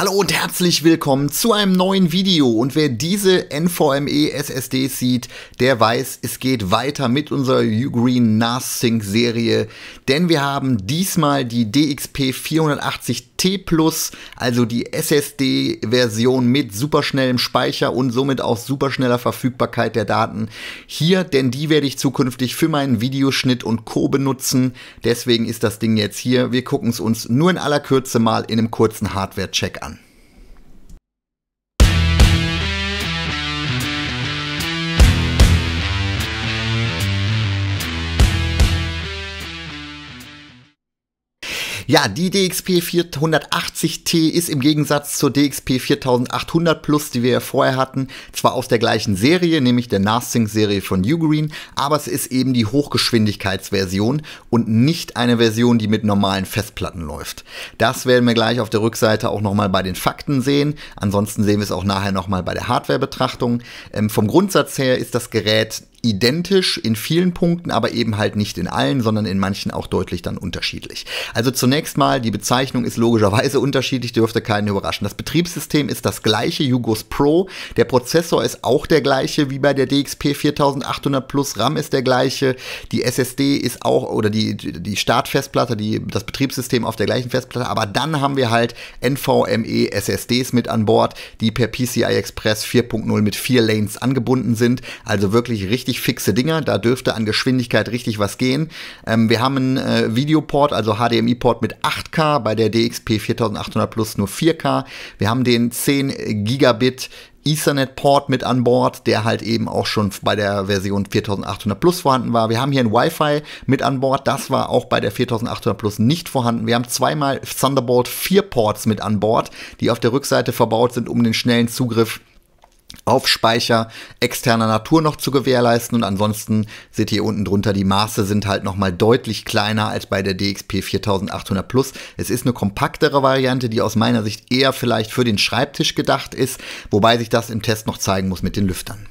Hallo und herzlich willkommen zu einem neuen Video und wer diese NVMe SSD sieht, der weiß, es geht weiter mit unserer Ugreen NAS Sync Serie, denn wir haben diesmal die DXP 480 T Plus, also die SSD-Version mit superschnellem Speicher und somit auch superschneller Verfügbarkeit der Daten hier, denn die werde ich zukünftig für meinen Videoschnitt und Co. benutzen. Deswegen ist das Ding jetzt hier. Wir gucken es uns nur in aller Kürze mal in einem kurzen Hardware-Check an. Ja, die DXP 480T ist im Gegensatz zur DXP 4800 Plus, die wir ja vorher hatten, zwar aus der gleichen Serie, nämlich der NASSync-Serie von Ugreen, aber es ist eben die Hochgeschwindigkeitsversion und nicht eine Version, die mit normalen Festplatten läuft. Das werden wir gleich auf der Rückseite auch nochmal bei den Fakten sehen. Ansonsten sehen wir es auch nachher nochmal bei der Hardware-Betrachtung. Ähm, vom Grundsatz her ist das Gerät identisch in vielen Punkten, aber eben halt nicht in allen, sondern in manchen auch deutlich dann unterschiedlich. Also zunächst mal, die Bezeichnung ist logischerweise unterschiedlich, dürfte keinen überraschen. Das Betriebssystem ist das gleiche, Jugos Pro. Der Prozessor ist auch der gleiche wie bei der DXP 4800 Plus. RAM ist der gleiche. Die SSD ist auch, oder die, die Startfestplatte, die, das Betriebssystem auf der gleichen Festplatte. Aber dann haben wir halt NVMe SSDs mit an Bord, die per PCI Express 4.0 mit vier Lanes angebunden sind. Also wirklich richtig richtig fixe Dinger. Da dürfte an Geschwindigkeit richtig was gehen. Ähm, wir haben einen äh, Videoport, also HDMI-Port mit 8K, bei der DXP 4800 Plus nur 4K. Wir haben den 10 Gigabit Ethernet-Port mit an Bord, der halt eben auch schon bei der Version 4800 Plus vorhanden war. Wir haben hier ein Wi-Fi mit an Bord, das war auch bei der 4800 Plus nicht vorhanden. Wir haben zweimal Thunderbolt 4 Ports mit an Bord, die auf der Rückseite verbaut sind, um den schnellen Zugriff zu Aufspeicher externer Natur noch zu gewährleisten und ansonsten seht ihr unten drunter, die Maße sind halt nochmal deutlich kleiner als bei der DXP 4800 Plus. Es ist eine kompaktere Variante, die aus meiner Sicht eher vielleicht für den Schreibtisch gedacht ist, wobei sich das im Test noch zeigen muss mit den Lüftern.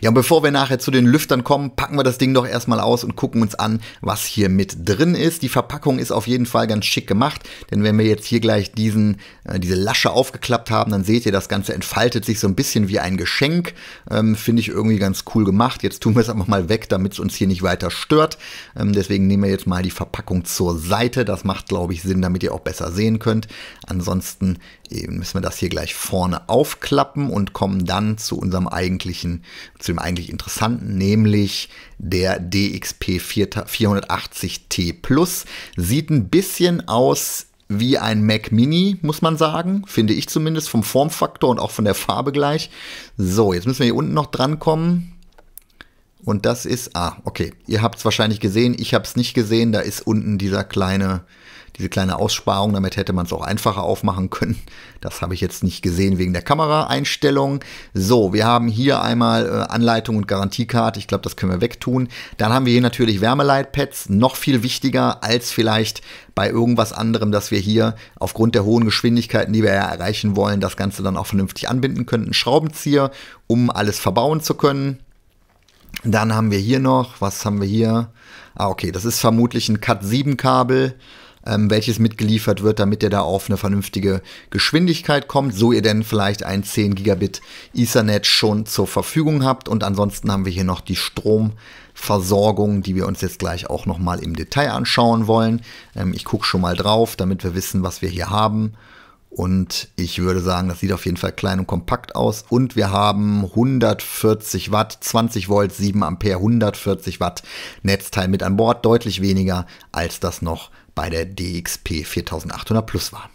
Ja, und bevor wir nachher zu den Lüftern kommen, packen wir das Ding doch erstmal aus und gucken uns an, was hier mit drin ist. Die Verpackung ist auf jeden Fall ganz schick gemacht, denn wenn wir jetzt hier gleich diesen, äh, diese Lasche aufgeklappt haben, dann seht ihr, das Ganze entfaltet sich so ein bisschen wie ein Geschenk. Ähm, Finde ich irgendwie ganz cool gemacht. Jetzt tun wir es einfach mal weg, damit es uns hier nicht weiter stört. Ähm, deswegen nehmen wir jetzt mal die Verpackung zur Seite. Das macht, glaube ich, Sinn, damit ihr auch besser sehen könnt. Ansonsten eben müssen wir das hier gleich vorne aufklappen und kommen dann zu unserem eigentlichen zu dem eigentlich interessanten, nämlich der DXP 480T Plus. Sieht ein bisschen aus wie ein Mac Mini, muss man sagen. Finde ich zumindest vom Formfaktor und auch von der Farbe gleich. So, jetzt müssen wir hier unten noch drankommen. Und das ist, ah, okay, ihr habt es wahrscheinlich gesehen, ich habe es nicht gesehen, da ist unten dieser kleine diese kleine Aussparung, damit hätte man es auch einfacher aufmachen können. Das habe ich jetzt nicht gesehen wegen der Kameraeinstellung. So, wir haben hier einmal äh, Anleitung und Garantiekarte. Ich glaube, das können wir wegtun. Dann haben wir hier natürlich Wärmeleitpads. Noch viel wichtiger als vielleicht bei irgendwas anderem, dass wir hier aufgrund der hohen Geschwindigkeiten, die wir ja erreichen wollen, das Ganze dann auch vernünftig anbinden könnten. Schraubenzieher, um alles verbauen zu können. Dann haben wir hier noch, was haben wir hier? Ah, okay, das ist vermutlich ein Cut 7 Kabel ähm, welches mitgeliefert wird, damit ihr da auf eine vernünftige Geschwindigkeit kommt, so ihr denn vielleicht ein 10 Gigabit Ethernet schon zur Verfügung habt. Und ansonsten haben wir hier noch die Stromversorgung, die wir uns jetzt gleich auch nochmal im Detail anschauen wollen. Ähm, ich gucke schon mal drauf, damit wir wissen, was wir hier haben. Und ich würde sagen, das sieht auf jeden Fall klein und kompakt aus. Und wir haben 140 Watt, 20 Volt, 7 Ampere, 140 Watt Netzteil mit an Bord. Deutlich weniger, als das noch bei der DXP 4800 Plus waren.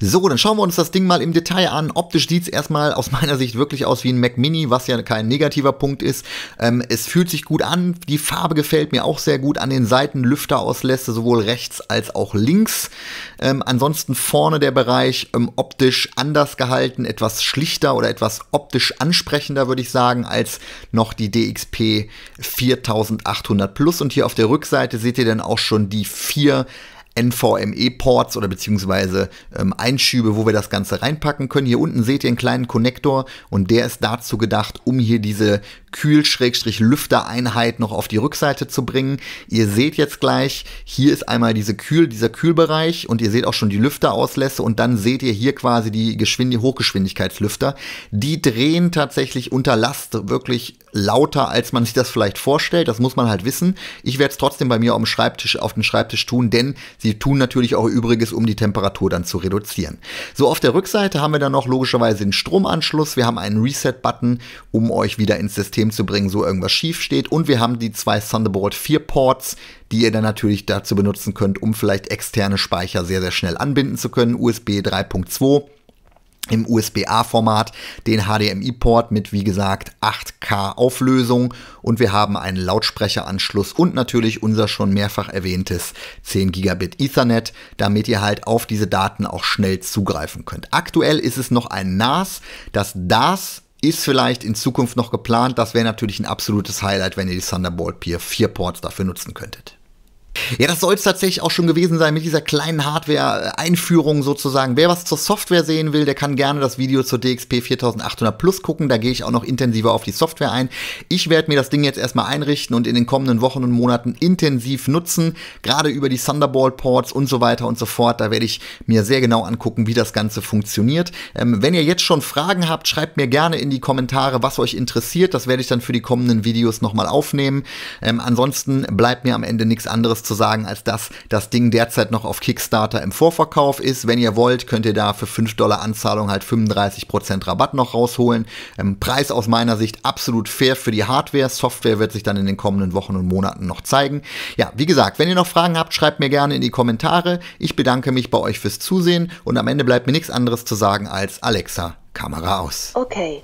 So, dann schauen wir uns das Ding mal im Detail an. Optisch sieht es erstmal aus meiner Sicht wirklich aus wie ein Mac Mini, was ja kein negativer Punkt ist. Ähm, es fühlt sich gut an, die Farbe gefällt mir auch sehr gut an den Seiten, Lüfterauslässe sowohl rechts als auch links. Ähm, ansonsten vorne der Bereich ähm, optisch anders gehalten, etwas schlichter oder etwas optisch ansprechender, würde ich sagen, als noch die DXP 4800 Plus. Und hier auf der Rückseite seht ihr dann auch schon die vier NVMe-Ports oder beziehungsweise ähm, Einschübe, wo wir das Ganze reinpacken können. Hier unten seht ihr einen kleinen Konnektor und der ist dazu gedacht, um hier diese Kühl-Lüftereinheit noch auf die Rückseite zu bringen. Ihr seht jetzt gleich, hier ist einmal diese Kühl, dieser Kühlbereich und ihr seht auch schon die Lüfterauslässe und dann seht ihr hier quasi die Geschwind Hochgeschwindigkeitslüfter. Die drehen tatsächlich unter Last wirklich lauter, als man sich das vielleicht vorstellt. Das muss man halt wissen. Ich werde es trotzdem bei mir auf dem Schreibtisch, auf den Schreibtisch tun, denn Sie tun natürlich auch Übriges, um die Temperatur dann zu reduzieren. So, auf der Rückseite haben wir dann noch logischerweise den Stromanschluss. Wir haben einen Reset-Button, um euch wieder ins System zu bringen, so irgendwas schief steht. Und wir haben die zwei Thunderbolt 4 Ports, die ihr dann natürlich dazu benutzen könnt, um vielleicht externe Speicher sehr, sehr schnell anbinden zu können. USB 3.2 im USB-A-Format, den HDMI-Port mit, wie gesagt, 8K Auflösung und wir haben einen Lautsprecheranschluss und natürlich unser schon mehrfach erwähntes 10 Gigabit Ethernet, damit ihr halt auf diese Daten auch schnell zugreifen könnt. Aktuell ist es noch ein NAS, das DAS ist vielleicht in Zukunft noch geplant. Das wäre natürlich ein absolutes Highlight, wenn ihr die Thunderbolt Pier 4 Ports dafür nutzen könntet. Ja, das soll es tatsächlich auch schon gewesen sein mit dieser kleinen Hardware-Einführung sozusagen. Wer was zur Software sehen will, der kann gerne das Video zur DXP 4800 Plus gucken. Da gehe ich auch noch intensiver auf die Software ein. Ich werde mir das Ding jetzt erstmal einrichten und in den kommenden Wochen und Monaten intensiv nutzen. Gerade über die Thunderbolt-Ports und so weiter und so fort. Da werde ich mir sehr genau angucken, wie das Ganze funktioniert. Ähm, wenn ihr jetzt schon Fragen habt, schreibt mir gerne in die Kommentare, was euch interessiert. Das werde ich dann für die kommenden Videos nochmal aufnehmen. Ähm, ansonsten bleibt mir am Ende nichts anderes zu sagen, als dass das Ding derzeit noch auf Kickstarter im Vorverkauf ist. Wenn ihr wollt, könnt ihr da für 5 Dollar Anzahlung halt 35% Rabatt noch rausholen. Ähm, Preis aus meiner Sicht absolut fair für die Hardware. Software wird sich dann in den kommenden Wochen und Monaten noch zeigen. Ja, wie gesagt, wenn ihr noch Fragen habt, schreibt mir gerne in die Kommentare. Ich bedanke mich bei euch fürs Zusehen und am Ende bleibt mir nichts anderes zu sagen als Alexa, Kamera aus. Okay.